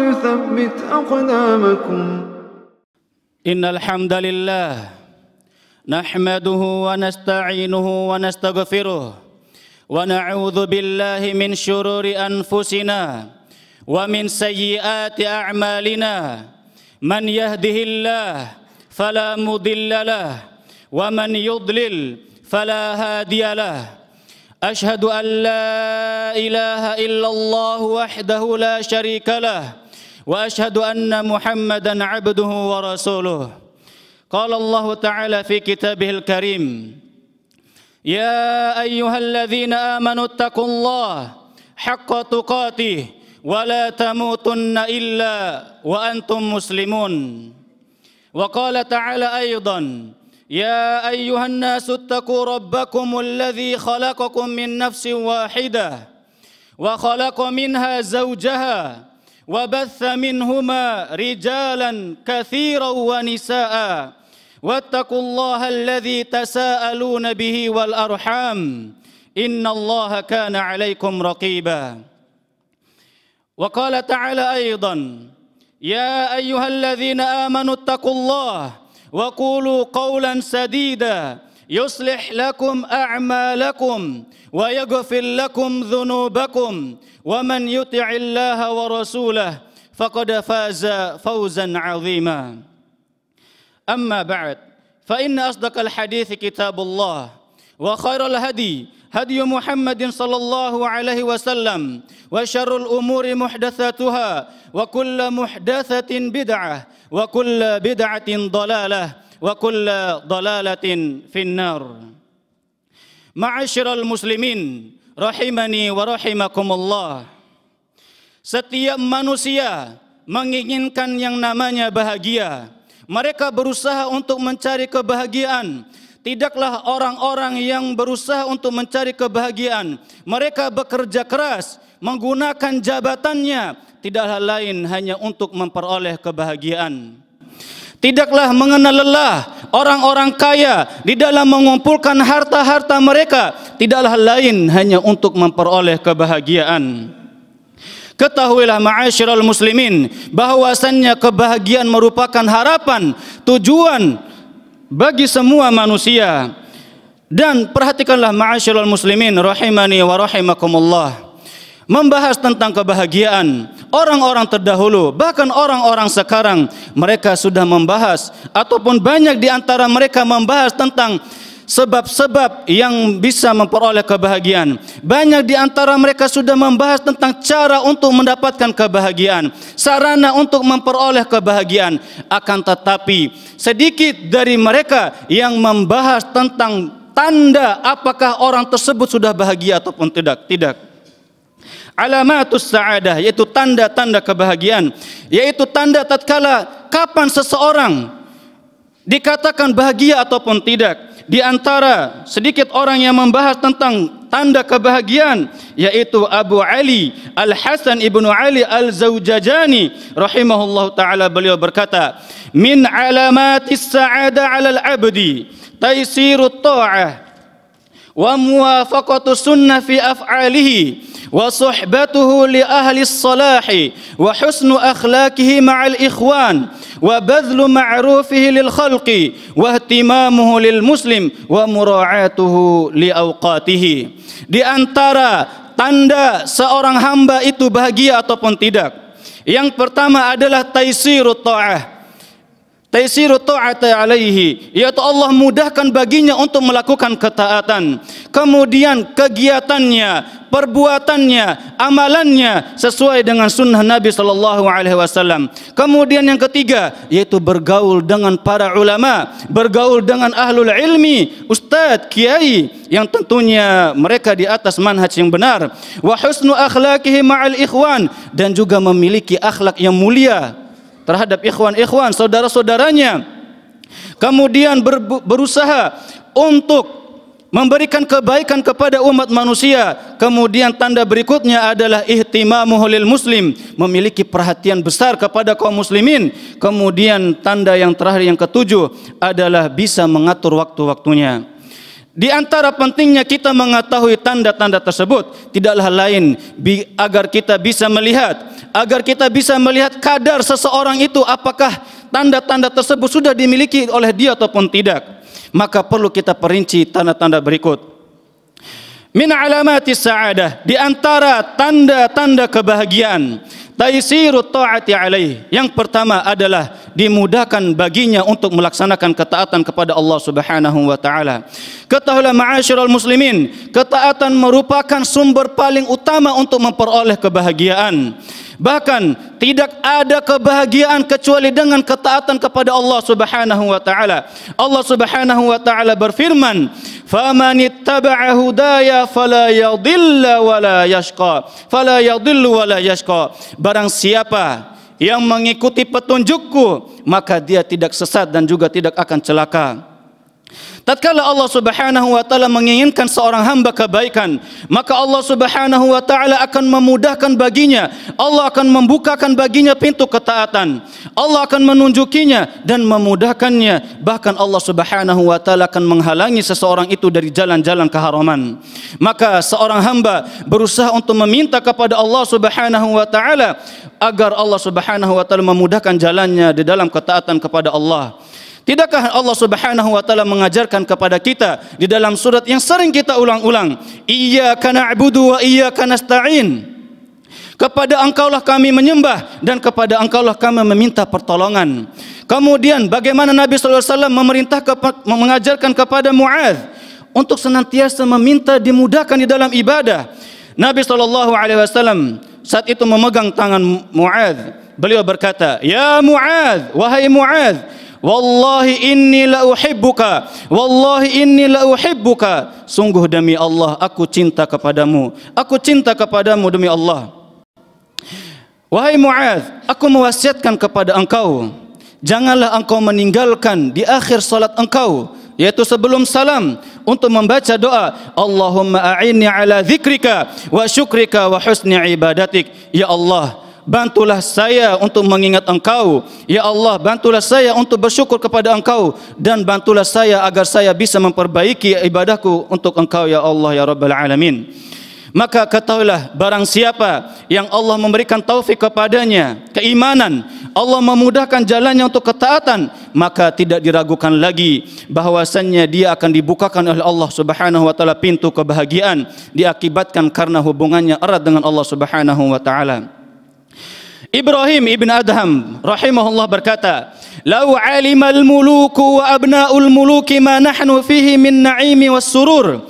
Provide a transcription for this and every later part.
ويثبت أقدامكم إن الحمد لله نحمده ونستعينه ونستغفره ونعوذ بالله من شرور أنفسنا ومن سيئات أعمالنا من يهده الله فلا مضل له ومن يضلل فلا هادي له أشهد أن لا إله إلا الله وحده لا شريك له واشهد ان محمدا عبده ورسوله قال الله تعالى في كتابه الكريم يا ايها الذين امنوا اتقوا الله حق تقاته ولا تموتن الا وانتم مسلمون وقال تعالى ايضا يا ايها الناس اتقوا ربكم الذي خلقكم من نفس واحده وخلق منها زوجها وبث منهما رجالا كثيرا ونساء واتقوا الله الذي تساءلون به والأرحام إن الله كان عليكم رقيبا وقال تعالى أيضا يا أيها الذين آمنوا اتقوا الله وقولوا قولا سديدا يصلح لكم اعمالكم ويغفر لكم ذنوبكم ومن يطع الله ورسوله فقد فاز فوزا عظيما اما بعد فان اصدق الحديث كتاب الله وخير الهدي هدي محمد صلى الله عليه وسلم وشر الأمور محدثاتها وكل محدثة بدعة وكل بدعة ضلالة وكل ضلالة في النار معاشر المسلمين rahimani wa rahimakumullah setiap manusia menginginkan yang namanya bahagia mereka berusaha untuk mencari kebahagiaan tidaklah orang-orang yang berusaha untuk mencari kebahagiaan mereka bekerja keras menggunakan jabatannya tidaklah lain hanya untuk memperoleh kebahagiaan Tidaklah mengenal lelah orang-orang kaya di dalam mengumpulkan harta-harta mereka tidaklah lain hanya untuk memperoleh kebahagiaan. Ketahuilah ma'asyiral muslimin bahwasannya kebahagiaan merupakan harapan, tujuan bagi semua manusia. Dan perhatikanlah ma'asyiral muslimin rahimani wa rahimakumullah membahas tentang kebahagiaan orang-orang terdahulu, bahkan orang-orang sekarang, mereka sudah membahas ataupun banyak di antara mereka membahas tentang sebab-sebab yang bisa memperoleh kebahagiaan. Banyak di antara mereka sudah membahas tentang cara untuk mendapatkan kebahagiaan, sarana untuk memperoleh kebahagiaan. Akan tetapi, sedikit dari mereka yang membahas tentang tanda apakah orang tersebut sudah bahagia ataupun tidak. Tidak alamatus sa'adah yaitu tanda-tanda kebahagiaan yaitu tanda tatkala kapan seseorang dikatakan bahagia ataupun tidak di antara sedikit orang yang membahas tentang tanda kebahagiaan yaitu Abu Ali Al Hasan ibnu Ali Al Zaujajani rahimahullah taala beliau berkata min alamatis sa'ada 'alal abdi taysirut ta'ah wa muwafaqatu sunnah fi af'alihi وصحبته لأهل الصلاح وحسن أخلاقه مع الإخوان وبذل معروفه للخلق واهتمامه للمسلم ومراعاته لأوقاته di antara tanda seorang hamba itu bahagia ataupun tidak yang pertama adalah taisirut ta'ah Taisiru ta'ata alaihi. Yaitu Allah mudahkan baginya untuk melakukan ketaatan. Kemudian kegiatannya, perbuatannya, amalannya sesuai dengan sunnah Nabi Shallallahu Alaihi Wasallam. Kemudian yang ketiga yaitu bergaul dengan para ulama, bergaul dengan ahlul ilmi, ustadz, kiai yang tentunya mereka di atas manhaj yang benar. Wa husnu akhlaqihi ma'al ikhwan dan juga memiliki akhlak yang mulia terhadap ikhwan-ikhwan, saudara-saudaranya. Kemudian ber, berusaha untuk memberikan kebaikan kepada umat manusia. Kemudian tanda berikutnya adalah ihtimamu lil muslim, memiliki perhatian besar kepada kaum muslimin. Kemudian tanda yang terakhir yang ketujuh adalah bisa mengatur waktu-waktunya. Di antara pentingnya kita mengetahui tanda-tanda tersebut tidaklah lain agar kita bisa melihat agar kita bisa melihat kadar seseorang itu apakah tanda-tanda tersebut sudah dimiliki oleh dia ataupun tidak. Maka perlu kita perinci tanda-tanda berikut. Min alamati sa'adah di antara tanda-tanda kebahagiaan taisiru taati alaih. Yang pertama adalah dimudahkan baginya untuk melaksanakan ketaatan kepada Allah Subhanahu wa taala. Ketahuilah ma'asyiral muslimin, ketaatan merupakan sumber paling utama untuk memperoleh kebahagiaan. Bahkan tidak ada kebahagiaan kecuali dengan ketaatan kepada Allah Subhanahu wa taala. Allah Subhanahu wa taala berfirman, "Faman ittaba'a hudaya fala yadhilla wa la yashqa." Fala yadhillu wa yashqa. Barang siapa yang mengikuti petunjukku, maka dia tidak sesat dan juga tidak akan celaka. Tatkala Allah Subhanahu wa taala menginginkan seorang hamba kebaikan, maka Allah Subhanahu wa taala akan memudahkan baginya. Allah akan membukakan baginya pintu ketaatan. Allah akan menunjukinya dan memudahkannya. Bahkan Allah Subhanahu wa taala akan menghalangi seseorang itu dari jalan-jalan keharaman. Maka seorang hamba berusaha untuk meminta kepada Allah Subhanahu wa taala agar Allah Subhanahu wa taala memudahkan jalannya di dalam ketaatan kepada Allah. Tidakkah Allah Subhanahu wa taala mengajarkan kepada kita di dalam surat yang sering kita ulang-ulang, "Iyyaka na'budu wa iyyaka nasta'in." Kepada engkaulah kami menyembah dan kepada engkaulah kami meminta pertolongan. Kemudian bagaimana Nabi sallallahu alaihi wasallam memerintah mengajarkan kepada Muadz untuk senantiasa meminta dimudahkan di dalam ibadah. Nabi sallallahu alaihi wasallam saat itu memegang tangan Muadz. Beliau berkata, "Ya Muadz, wahai Muadz, wallahi inni la uhibbuka wallahi inni la uhibbuka sungguh demi Allah aku cinta kepadamu aku cinta kepadamu demi Allah wahai muaz aku mewasiatkan kepada engkau janganlah engkau meninggalkan di akhir salat engkau yaitu sebelum salam untuk membaca doa Allahumma a'inni ala dzikrika wa syukrika wa husni ibadatik ya Allah bantulah saya untuk mengingat Engkau. Ya Allah, bantulah saya untuk bersyukur kepada Engkau dan bantulah saya agar saya bisa memperbaiki ibadahku untuk Engkau ya Allah ya Rabbal alamin. Maka ketahuilah barang siapa yang Allah memberikan taufik kepadanya, keimanan, Allah memudahkan jalannya untuk ketaatan, maka tidak diragukan lagi bahwasannya dia akan dibukakan oleh Allah Subhanahu wa taala pintu kebahagiaan diakibatkan karena hubungannya erat dengan Allah Subhanahu wa taala. Ibrahim ibn Adham rahimahullah berkata, "Lau alimal muluku wa abnaul muluki ma nahnu fihi min na'imi was surur."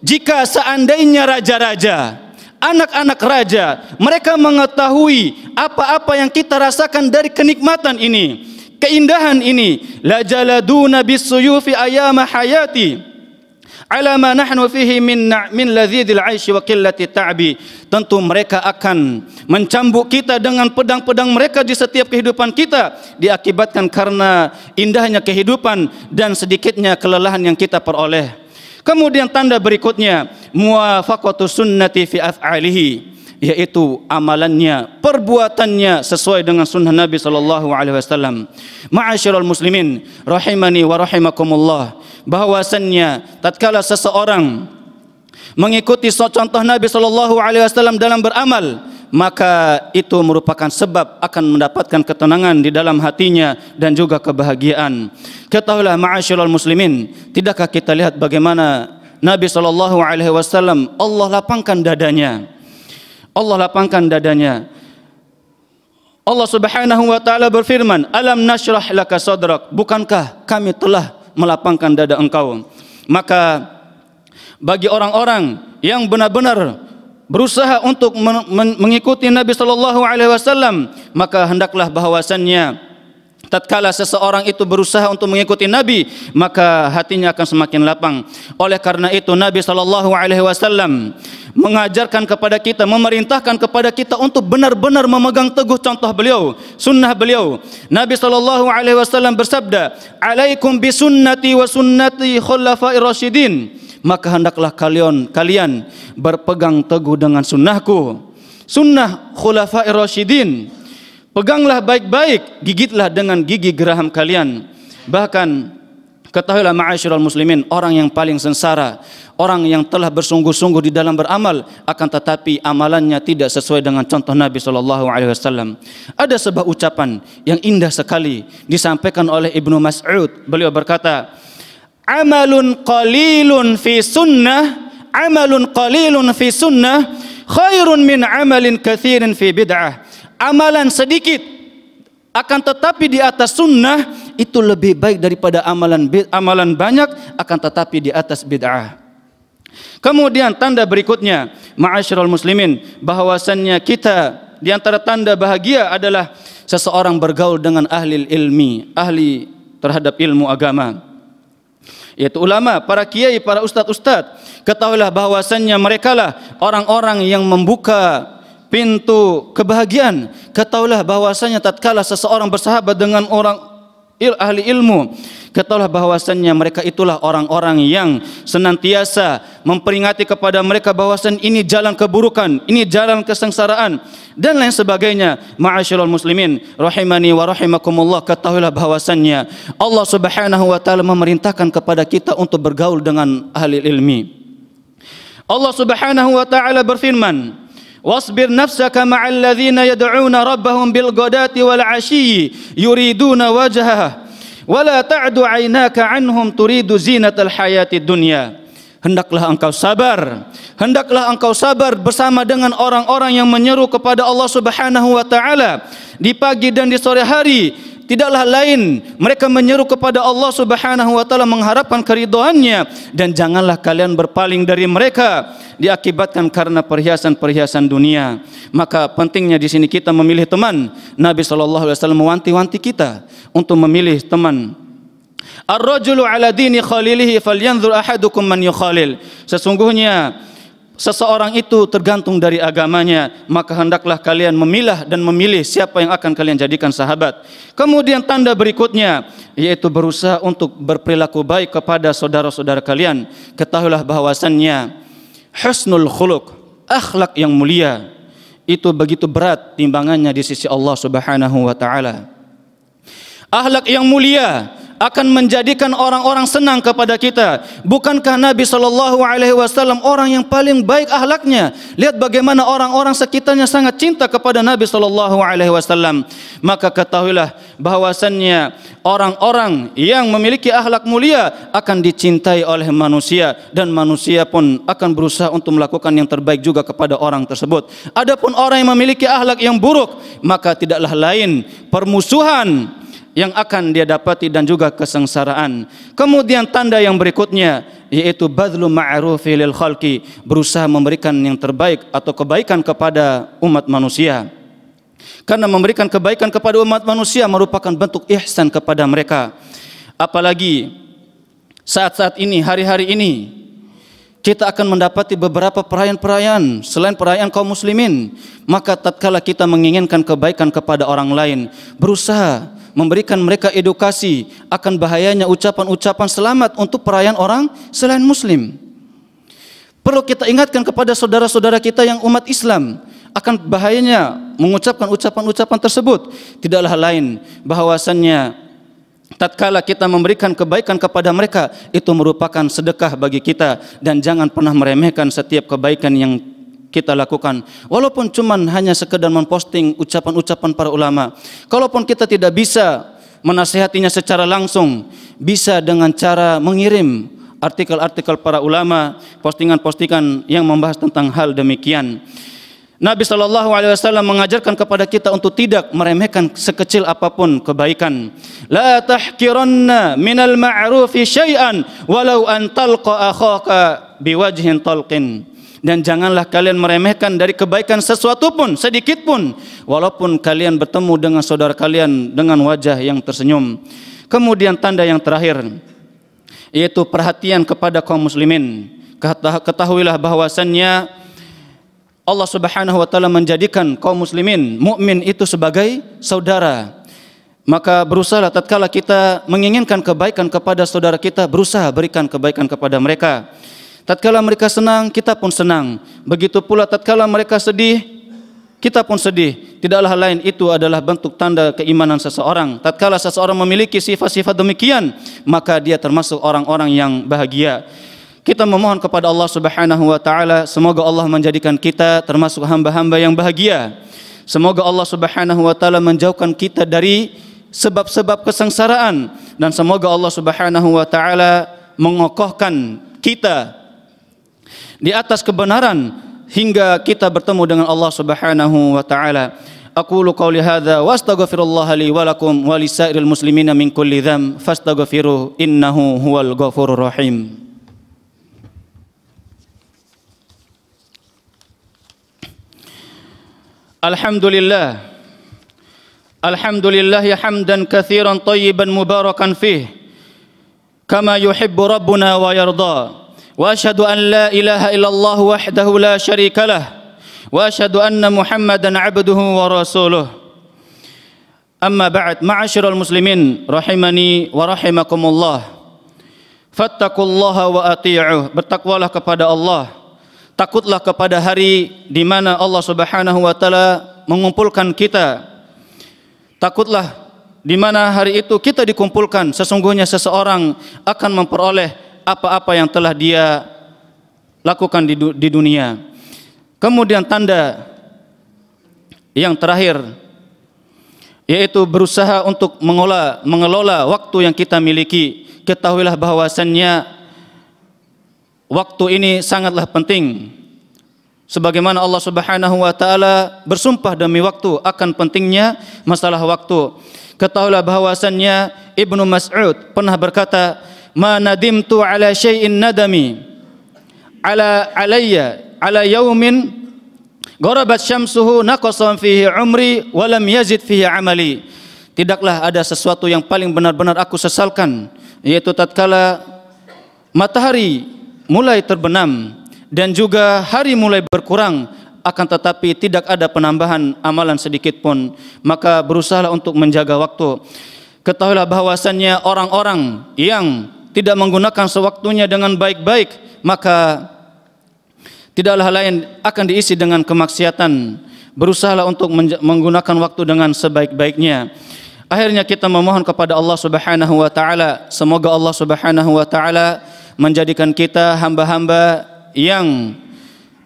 Jika seandainya raja-raja, anak-anak raja, mereka mengetahui apa-apa yang kita rasakan dari kenikmatan ini, keindahan ini, la jaladuna bisuyufi ayama hayati ala ma nahnu fihi min min ladzidil aishi wa qillati ta'bi tentu mereka akan mencambuk kita dengan pedang-pedang mereka di setiap kehidupan kita diakibatkan karena indahnya kehidupan dan sedikitnya kelelahan yang kita peroleh kemudian tanda berikutnya muwafaqatu sunnati fi af'alihi yaitu amalannya, perbuatannya sesuai dengan sunnah Nabi sallallahu alaihi wasallam. Ma'asyiral muslimin, rahimani wa rahimakumullah bahwasannya tatkala seseorang mengikuti contoh Nabi Shallallahu Alaihi Wasallam dalam beramal maka itu merupakan sebab akan mendapatkan ketenangan di dalam hatinya dan juga kebahagiaan. Ketahuilah ma'asyiral muslimin, tidakkah kita lihat bagaimana Nabi sallallahu alaihi wasallam Allah lapangkan dadanya. Allah lapangkan dadanya. Allah Subhanahu wa taala berfirman, "Alam nashrah laka sadrak?" Bukankah kami telah melapangkan dada engkau. Maka bagi orang-orang yang benar-benar berusaha untuk mengikuti Nabi Shallallahu Alaihi Wasallam, maka hendaklah bahwasannya tatkala seseorang itu berusaha untuk mengikuti Nabi maka hatinya akan semakin lapang oleh karena itu Nabi Shallallahu alaihi wasallam mengajarkan kepada kita, memerintahkan kepada kita untuk benar-benar memegang teguh contoh beliau, sunnah beliau. Nabi shallallahu alaihi wasallam bersabda, "Alaikum bisunnati wa sunnati khulafa'ir rasyidin." Maka hendaklah kalian kalian berpegang teguh dengan sunnahku. Sunnah khulafa'ir rasyidin. Peganglah baik-baik, gigitlah dengan gigi geraham kalian. Bahkan Ketahuilah ma'asyiral muslimin, orang yang paling sengsara, orang yang telah bersungguh-sungguh di dalam beramal akan tetapi amalannya tidak sesuai dengan contoh Nabi sallallahu alaihi wasallam. Ada sebuah ucapan yang indah sekali disampaikan oleh Ibnu Mas'ud. Beliau berkata, "Amalun qalilun fi sunnah, amalun qalilun fi sunnah khairun min amalin katsirin fi bid'ah." Amalan sedikit akan tetapi di atas sunnah itu lebih baik daripada amalan amalan banyak akan tetapi di atas bid'ah. Kemudian tanda berikutnya, ma'asyiral muslimin, bahwasannya kita di antara tanda bahagia adalah seseorang bergaul dengan ahli ilmi, ahli terhadap ilmu agama. Yaitu ulama, para kiai, para ustad ustad Ketahuilah bahwasannya mereka lah orang-orang yang membuka pintu kebahagiaan. Ketahuilah bahwasanya tatkala seseorang bersahabat dengan orang il, ahli ilmu. Ketahuilah bahwasannya mereka itulah orang-orang yang senantiasa memperingati kepada mereka bahwasan ini jalan keburukan, ini jalan kesengsaraan dan lain sebagainya. Ma'asyiral muslimin, rahimani wa rahimakumullah, ketahuilah bahwasannya Allah Subhanahu wa taala memerintahkan kepada kita untuk bergaul dengan ahli ilmi. Allah Subhanahu wa taala berfirman, Wasbir nafsaka ma'al ladzina yad'una rabbahum bil ghadati wal 'ashyi yuriduna wajhahu wala ta'du 'ainaka 'anhum turidu zinatal Hendaklah engkau sabar, hendaklah engkau sabar bersama dengan orang-orang yang menyeru kepada Allah Subhanahu wa taala di pagi dan di sore hari tidaklah lain mereka menyeru kepada Allah Subhanahu wa taala mengharapkan keridhaannya dan janganlah kalian berpaling dari mereka diakibatkan karena perhiasan-perhiasan dunia. Maka pentingnya di sini kita memilih teman. Nabi sallallahu alaihi wasallam mewanti-wanti kita untuk memilih teman Ar-rajulu ala dini khalilihi falyanzur ahadukum man yukhalil. Sesungguhnya seseorang itu tergantung dari agamanya, maka hendaklah kalian memilah dan memilih siapa yang akan kalian jadikan sahabat. Kemudian tanda berikutnya yaitu berusaha untuk berperilaku baik kepada saudara-saudara kalian. Ketahuilah bahwasannya husnul khuluk, akhlak yang mulia itu begitu berat timbangannya di sisi Allah Subhanahu wa taala. Akhlak yang mulia akan menjadikan orang-orang senang kepada kita. Bukankah Nabi Shallallahu Alaihi Wasallam orang yang paling baik ahlaknya? Lihat bagaimana orang-orang sekitarnya sangat cinta kepada Nabi Shallallahu Alaihi Wasallam. Maka ketahuilah bahwasannya orang-orang yang memiliki ahlak mulia akan dicintai oleh manusia dan manusia pun akan berusaha untuk melakukan yang terbaik juga kepada orang tersebut. Adapun orang yang memiliki ahlak yang buruk maka tidaklah lain permusuhan yang akan dia dapati dan juga kesengsaraan. Kemudian tanda yang berikutnya yaitu badlu ma'rufi lil khalqi, berusaha memberikan yang terbaik atau kebaikan kepada umat manusia. Karena memberikan kebaikan kepada umat manusia merupakan bentuk ihsan kepada mereka. Apalagi saat-saat ini, hari-hari ini, kita akan mendapati beberapa perayaan-perayaan selain perayaan kaum muslimin maka tatkala kita menginginkan kebaikan kepada orang lain berusaha memberikan mereka edukasi akan bahayanya ucapan-ucapan selamat untuk perayaan orang selain muslim. Perlu kita ingatkan kepada saudara-saudara kita yang umat Islam akan bahayanya mengucapkan ucapan-ucapan tersebut. Tidaklah lain bahwasannya tatkala kita memberikan kebaikan kepada mereka itu merupakan sedekah bagi kita dan jangan pernah meremehkan setiap kebaikan yang kita lakukan. Walaupun cuman hanya sekedar memposting ucapan-ucapan para ulama. Kalaupun kita tidak bisa menasehatinya secara langsung, bisa dengan cara mengirim artikel-artikel para ulama, postingan-postingan yang membahas tentang hal demikian. Nabi Shallallahu Alaihi Wasallam mengajarkan kepada kita untuk tidak meremehkan sekecil apapun kebaikan. لا tahkiranna من ma'rufi شيئا ولو أن talqa akhaka بوجه talqin. Dan janganlah kalian meremehkan dari kebaikan sesuatu pun, sedikit pun. Walaupun kalian bertemu dengan saudara kalian dengan wajah yang tersenyum. Kemudian tanda yang terakhir, yaitu perhatian kepada kaum muslimin. Ketahuilah bahwasannya Allah Subhanahu wa taala menjadikan kaum muslimin, mukmin itu sebagai saudara. Maka berusahalah tatkala kita menginginkan kebaikan kepada saudara kita, berusaha berikan kebaikan kepada mereka. Tatkala mereka senang, kita pun senang. Begitu pula tatkala mereka sedih, kita pun sedih. Tidaklah lain itu adalah bentuk tanda keimanan seseorang. Tatkala seseorang memiliki sifat-sifat demikian, maka dia termasuk orang-orang yang bahagia. Kita memohon kepada Allah Subhanahu wa taala semoga Allah menjadikan kita termasuk hamba-hamba yang bahagia. Semoga Allah Subhanahu wa taala menjauhkan kita dari sebab-sebab kesengsaraan dan semoga Allah Subhanahu wa taala mengokohkan kita di atas kebenaran hingga kita bertemu dengan Allah Subhanahu wa taala. Aqulu qawli hadza wa astaghfirullah li wa muslimina min kulli dham fastaghfiru innahu huwal ghafurur rahim. Alhamdulillah Alhamdulillah ya hamdan kathiran tayyiban mubarakan fih kama yuhibbu rabbuna wa yardha واشهد ان لا اله الا الله وحده لا شريك له واشهد ان محمدا عبده ورسوله اما بعد معاشر المسلمين رحمني ورحمكم الله فاتقوا الله واطيعوه bertakwalah kepada Allah takutlah kepada hari di mana Allah Subhanahu wa taala mengumpulkan kita takutlah di mana hari itu kita dikumpulkan sesungguhnya seseorang akan memperoleh apa-apa yang telah dia lakukan di, di dunia. Kemudian tanda yang terakhir yaitu berusaha untuk mengolah, mengelola waktu yang kita miliki. Ketahuilah bahwasannya waktu ini sangatlah penting sebagaimana Allah Subhanahu wa taala bersumpah demi waktu akan pentingnya masalah waktu. Ketahuilah bahwasannya Ibnu Mas'ud pernah berkata, "Ma nadimtu ala syai'in nadami ala alayya ala yaumin gharabat syamsuhu naqasan fihi umri wa lam yazid fihi amali." Tidaklah ada sesuatu yang paling benar-benar aku sesalkan yaitu tatkala matahari mulai terbenam dan juga hari mulai berkurang akan tetapi tidak ada penambahan amalan sedikit pun maka berusahalah untuk menjaga waktu ketahuilah bahwasannya orang-orang yang tidak menggunakan sewaktunya dengan baik-baik maka tidaklah lain akan diisi dengan kemaksiatan berusahalah untuk menggunakan waktu dengan sebaik-baiknya akhirnya kita memohon kepada Allah Subhanahu wa taala semoga Allah Subhanahu wa taala menjadikan kita hamba-hamba yang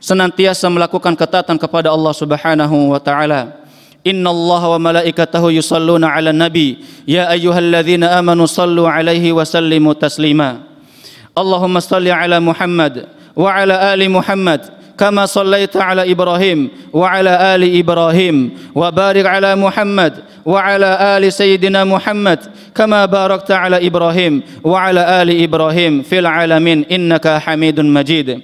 senantiasa melakukan ketaatan kepada Allah Subhanahu wa taala. Inna Allah wa malaikatahu yusalluna ala nabi Ya ayuhalladzina amanu sallu alaihi wa sallimu taslima Allahumma salli ala Muhammad Wa ala ali Muhammad كما صليت على إبراهيم وعلى آل إبراهيم وبارك على محمد وعلى آل سيدنا محمد كما باركت على إبراهيم وعلى آل إبراهيم في العالمين إنك حميد مجيد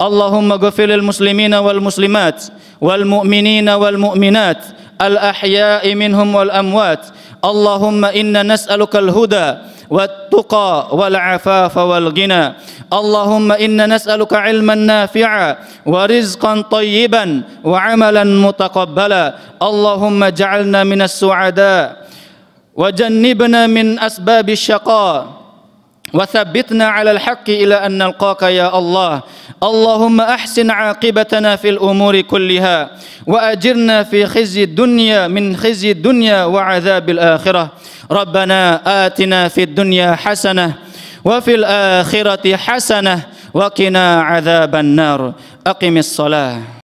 اللهم اغفر للمسلمين والمسلمات والمؤمنين والمؤمنات الأحياء منهم والأموات اللهم إنا نسألك الهدى والتقى والعفاف والغنى اللهم إنا نسألك علما نافعا ورزقا طيبا وعملا متقبلا اللهم اجعلنا من السعداء وجنبنا من أسباب الشقاء وثبتنا على الحق إلى أن نلقاك يا الله اللهم أحسن عاقبتنا في الأمور كلها وأجرنا في خزي الدنيا من خزي الدنيا وعذاب الآخرة ربنا آتنا في الدنيا حسنة وفي الآخرة حسنة وقنا عذاب النار أقم الصلاة